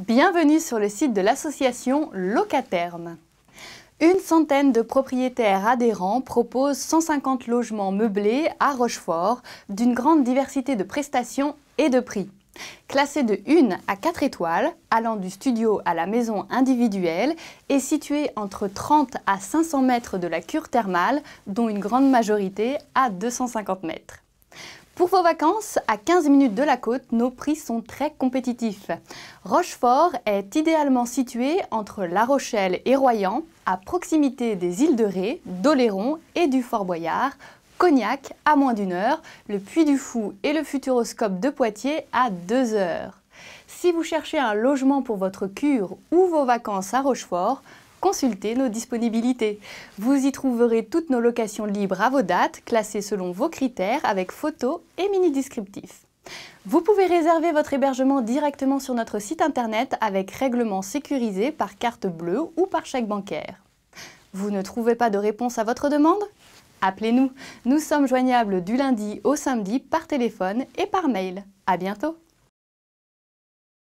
Bienvenue sur le site de l'association Locaterme. Une centaine de propriétaires adhérents proposent 150 logements meublés à Rochefort d'une grande diversité de prestations et de prix. Classés de 1 à 4 étoiles, allant du studio à la maison individuelle et situés entre 30 à 500 mètres de la cure thermale, dont une grande majorité à 250 mètres. Pour vos vacances, à 15 minutes de la côte, nos prix sont très compétitifs. Rochefort est idéalement situé entre La Rochelle et Royan, à proximité des îles de Ré, d'Oléron et du Fort Boyard, Cognac à moins d'une heure, le Puy du Fou et le Futuroscope de Poitiers à deux heures. Si vous cherchez un logement pour votre cure ou vos vacances à Rochefort, consultez nos disponibilités. Vous y trouverez toutes nos locations libres à vos dates, classées selon vos critères avec photos et mini-descriptifs. Vous pouvez réserver votre hébergement directement sur notre site internet avec règlement sécurisé par carte bleue ou par chèque bancaire. Vous ne trouvez pas de réponse à votre demande Appelez-nous. Nous sommes joignables du lundi au samedi par téléphone et par mail. À bientôt